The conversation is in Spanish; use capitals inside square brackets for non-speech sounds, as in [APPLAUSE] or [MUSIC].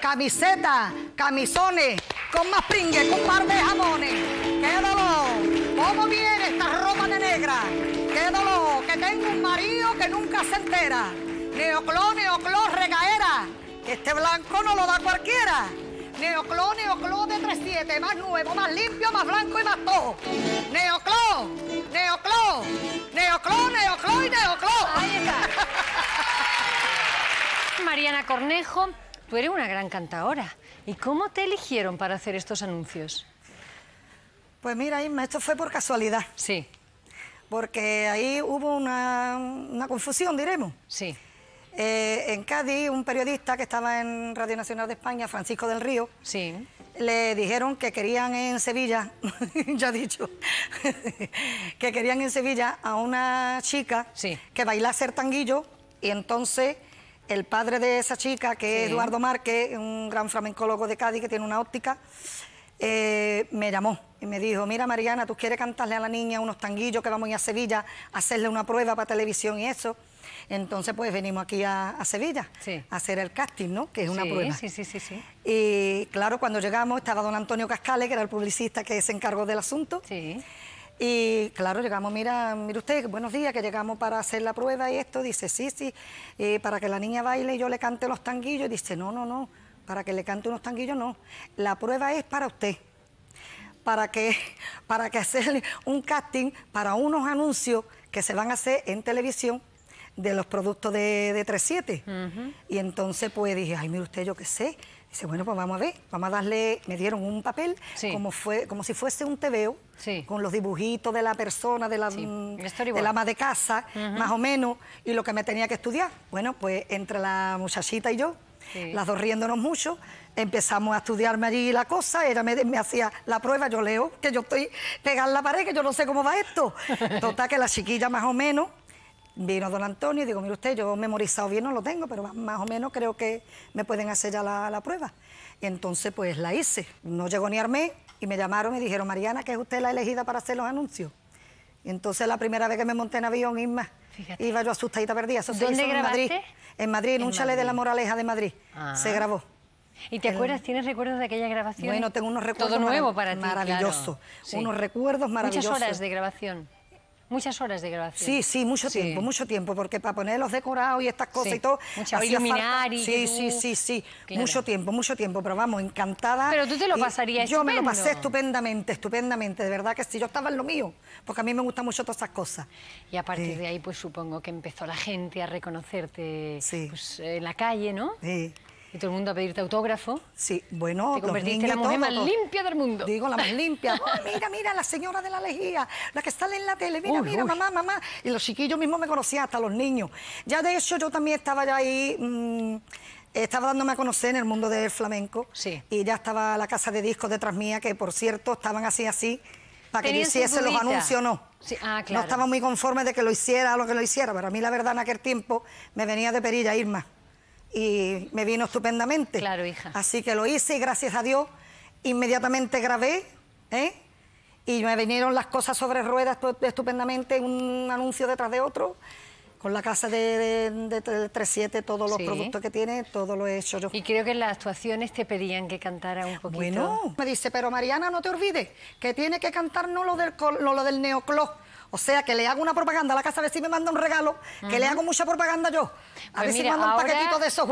camiseta, camisones, con más pringue, con un par de jamones. ¡Qué ¿Cómo viene esta ropa de negra? ¡Qué Que tengo un marido que nunca se entera. Neocló, neocló, regaera. Este blanco no lo da cualquiera. Neocló, neocló de 3-7. más nuevo, más limpio, más blanco y más todo. Neocló, neocló, neocló, neocló y neocló. Ahí está. [LAUGHS] Mariana Cornejo. Tú eres una gran cantadora. ¿Y cómo te eligieron para hacer estos anuncios? Pues mira, esto fue por casualidad. Sí. Porque ahí hubo una, confusión, diremos. Sí. Eh, en Cádiz, un periodista que estaba en Radio Nacional de España, Francisco del Río, sí. le dijeron que querían en Sevilla, [LAUGHS] ya dicho, [LAUGHS] que querían en Sevilla a una chica sí. que bailase el tanguillo y entonces el padre de esa chica, que es Eduardo Márquez, un gran flamencólogo de Cádiz que tiene una óptica, eh, me llamó y me dijo, mira Mariana, ¿tú quieres cantarle a la niña unos tanguillos que vamos a ir a Sevilla a hacerle una prueba para televisión y eso? Entonces, pues venimos aquí a, Sevilla a hacer el casting, ¿no? Que es una prueba. Sí, sí, sí, sí. Y claro, cuando llegamos estaba don Antonio Cascales, que era el publicista que se encargó del asunto. Sí. Y claro, llegamos, mira, mire usted, buenos días, que llegamos para hacer la prueba y esto. Dice, sí, sí, eh, para que la niña baile y yo le cante los tanguillos. Dice, no, no, no, para que le cante unos tanguillos, no. La prueba es para usted. Para que, para que hacer un casting para unos anuncios que se van a hacer en televisión de los productos de, de 37. Y entonces pues dije, ay, mire usted, yo qué sé. Dice, bueno, pues vamos a ver, vamos a darle, me dieron un papel como fue, como si fuese un tebeo, con los dibujitos de la persona, de la, mm, de la ama de casa, más o menos, y lo que me tenía que estudiar. Bueno, pues entre la muchachita y yo, las dos riéndonos mucho, empezamos a estudiarme allí la cosa, ella me, me hacía la prueba, yo leo, que yo estoy pegada la pared, que yo no sé cómo va esto. [LAUGHS] Total que la chiquilla más o menos Vino don Antonio y digo, mire usted, yo memorizado bien no lo tengo, pero más o menos creo que me pueden hacer ya la, prueba. Y entonces pues la hice, no llegó ni armé y me llamaron y dijeron, Mariana, que es usted la elegida para hacer los anuncios. Y entonces la primera vez que me monté en avión, Isma, iba yo asustadita perdida. se en Madrid. En Madrid, en, un chalet de la Moraleja de Madrid. Se ah. grabó. ¿Y te acuerdas, tienes recuerdos de aquella grabación? Bueno, tengo unos recuerdos Todo nuevo para ti, maravilloso Unos recuerdos maravillosos. Muchas horas de grabación. Muchas horas de grabación. Sí, sí, mucho tiempo, mucho tiempo, porque para poner los decorados y estas cosas y todo... Muchas falta... Sí, sí, sí, sí, mucho tiempo, mucho tiempo, pero vamos, encantada. Pero tú te lo pasarías Yo me lo pasé estupendamente, estupendamente, de verdad que sí, yo estaba en lo mío, porque a mí me gustan mucho todas esas cosas. Y a partir de ahí, pues supongo que empezó la gente a reconocerte pues, en la calle, ¿no? Sí. Y todo el mundo a pedirte autógrafo. Sí, bueno, te convertiste en la mujer más limpia del mundo. Digo, la más limpia. [LAUGHS] Oh, mira, mira, la señora de la legía la que sale en la tele. Mira, mira, mamá, mamá. Y los chiquillos mismos me conocían, hasta los niños. Ya de hecho, yo también estaba ya ahí. Mm, estaba dándome a conocer en el mundo del flamenco. Sí. Y ya estaba la casa de discos detrás mía, que por cierto estaban así, así, para que yo hiciese los anuncios o no. Sí. Ah, claro. No estaba muy conforme de que lo hiciera o lo que lo hiciera, pero a mí la verdad en aquel tiempo me venía de perilla Irma y me vino estupendamente. Claro, hija. Así que lo hice y gracias a Dios inmediatamente grabé ¿eh? y me vinieron las cosas sobre ruedas estupendamente, un anuncio detrás de otro. Con la casa de, 37, todos los productos que tiene, todo lo he hecho yo. Y creo que en las actuaciones te pedían que cantara un poquito. Bueno, me dice, pero Mariana, no te olvides que tiene que cantar lo del, lo, lo del neocló o sea, que le hago una propaganda a la casa, a ver si me manda un regalo, que le hago mucha propaganda yo. A pues ver si me manda un paquetito de esos